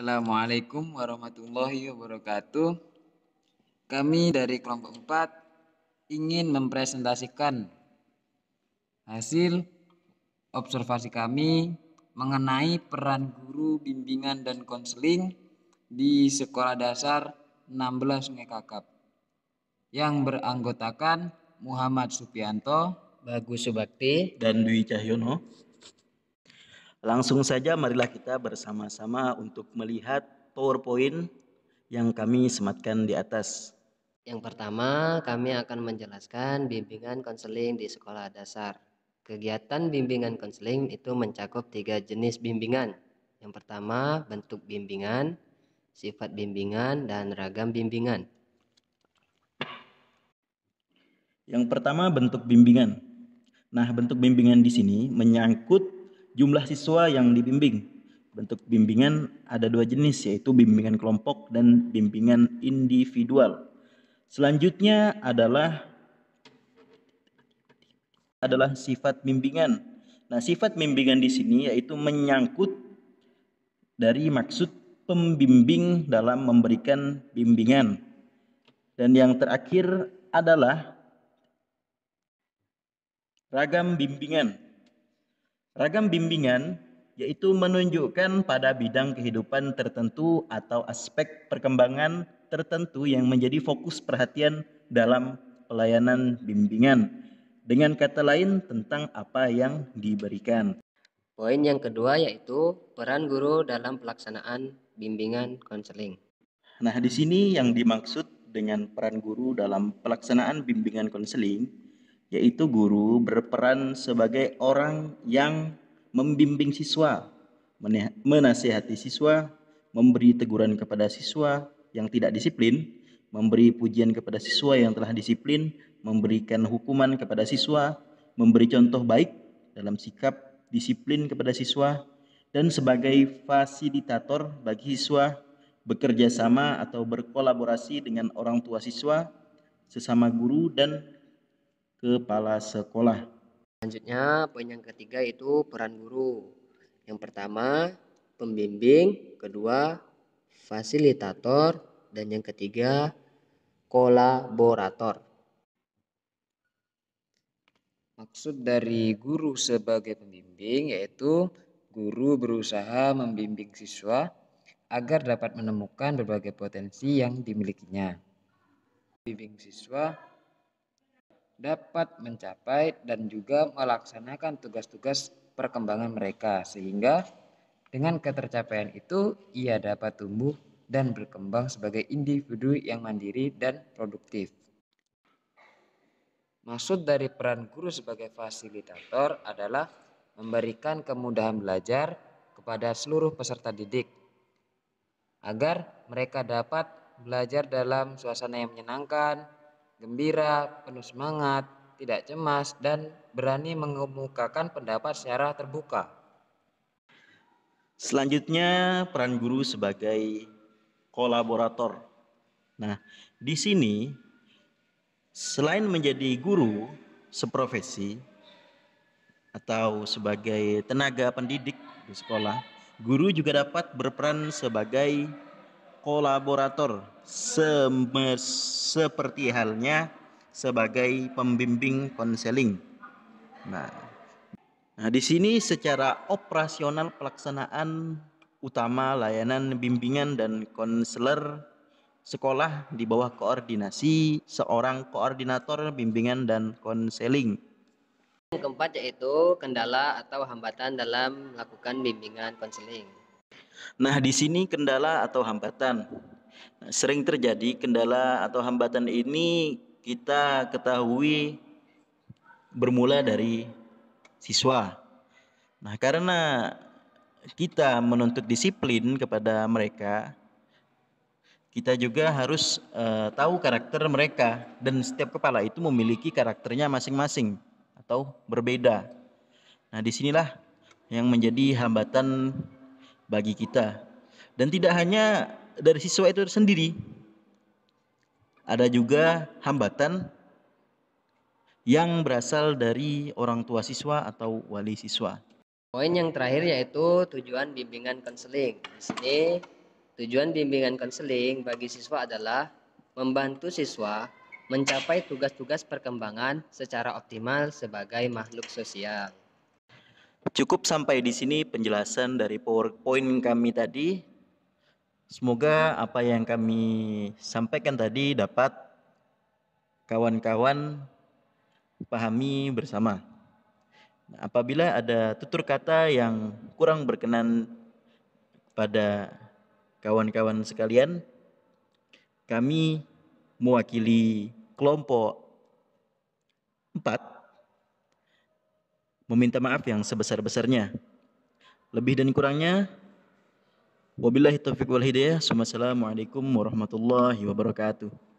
Assalamualaikum warahmatullahi wabarakatuh. Kami dari kelompok 4 ingin mempresentasikan hasil observasi kami mengenai peran guru bimbingan dan konseling di Sekolah Dasar 16 Sungai Kakap yang beranggotakan Muhammad Supianto, Bagus Subakti, dan Dwi Cahyono. Langsung saja marilah kita bersama-sama untuk melihat PowerPoint yang kami sematkan di atas. Yang pertama, kami akan menjelaskan bimbingan konseling di sekolah dasar. Kegiatan bimbingan konseling itu mencakup tiga jenis bimbingan. Yang pertama, bentuk bimbingan, sifat bimbingan, dan ragam bimbingan. Yang pertama, bentuk bimbingan. Nah, bentuk bimbingan di sini menyangkut jumlah siswa yang dibimbing. Bentuk bimbingan ada dua jenis yaitu bimbingan kelompok dan bimbingan individual. Selanjutnya adalah adalah sifat bimbingan. Nah, sifat bimbingan di sini yaitu menyangkut dari maksud pembimbing dalam memberikan bimbingan. Dan yang terakhir adalah ragam bimbingan. Ragam bimbingan yaitu menunjukkan pada bidang kehidupan tertentu atau aspek perkembangan tertentu yang menjadi fokus perhatian dalam pelayanan bimbingan. Dengan kata lain, tentang apa yang diberikan. Poin yang kedua yaitu peran guru dalam pelaksanaan bimbingan konseling. Nah, di sini yang dimaksud dengan peran guru dalam pelaksanaan bimbingan konseling yaitu guru berperan sebagai orang yang membimbing siswa, menasihati siswa, memberi teguran kepada siswa yang tidak disiplin, memberi pujian kepada siswa yang telah disiplin, memberikan hukuman kepada siswa, memberi contoh baik dalam sikap disiplin kepada siswa, dan sebagai fasilitator bagi siswa bekerja sama atau berkolaborasi dengan orang tua siswa, sesama guru, dan kepala sekolah. Selanjutnya, poin yang ketiga itu peran guru. Yang pertama, pembimbing, kedua, fasilitator, dan yang ketiga, kolaborator. Maksud dari guru sebagai pembimbing yaitu guru berusaha membimbing siswa agar dapat menemukan berbagai potensi yang dimilikinya. Bimbing siswa dapat mencapai dan juga melaksanakan tugas-tugas perkembangan mereka sehingga dengan ketercapaian itu ia dapat tumbuh dan berkembang sebagai individu yang mandiri dan produktif. Maksud dari peran guru sebagai fasilitator adalah memberikan kemudahan belajar kepada seluruh peserta didik agar mereka dapat belajar dalam suasana yang menyenangkan, gembira, penuh semangat, tidak cemas, dan berani mengemukakan pendapat secara terbuka. Selanjutnya, peran guru sebagai kolaborator. Nah, di sini, selain menjadi guru seprofesi atau sebagai tenaga pendidik di sekolah, guru juga dapat berperan sebagai kolaborator seperti halnya sebagai pembimbing konseling. Nah, nah di sini secara operasional pelaksanaan utama layanan bimbingan dan konselor sekolah di bawah koordinasi seorang koordinator bimbingan dan konseling. Yang keempat yaitu kendala atau hambatan dalam melakukan bimbingan konseling. Nah, di sini kendala atau hambatan. Nah, sering terjadi kendala atau hambatan ini kita ketahui bermula dari siswa. Nah, karena kita menuntut disiplin kepada mereka, kita juga harus uh, tahu karakter mereka dan setiap kepala itu memiliki karakternya masing-masing atau berbeda. Nah, disinilah yang menjadi hambatan bagi kita. Dan tidak hanya dari siswa itu sendiri, ada juga hambatan yang berasal dari orang tua siswa atau wali siswa. Poin yang terakhir yaitu tujuan bimbingan konseling. Di sini tujuan bimbingan konseling bagi siswa adalah membantu siswa mencapai tugas-tugas perkembangan secara optimal sebagai makhluk sosial. Cukup sampai di sini penjelasan dari PowerPoint kami tadi. Semoga apa yang kami sampaikan tadi dapat kawan-kawan pahami bersama. Nah, apabila ada tutur kata yang kurang berkenan pada kawan-kawan sekalian, kami mewakili kelompok 4 meminta maaf yang sebesar-besarnya. Lebih dan kurangnya, wabillahi taufiq wal hidayah. Wassalamualaikum warahmatullahi wabarakatuh.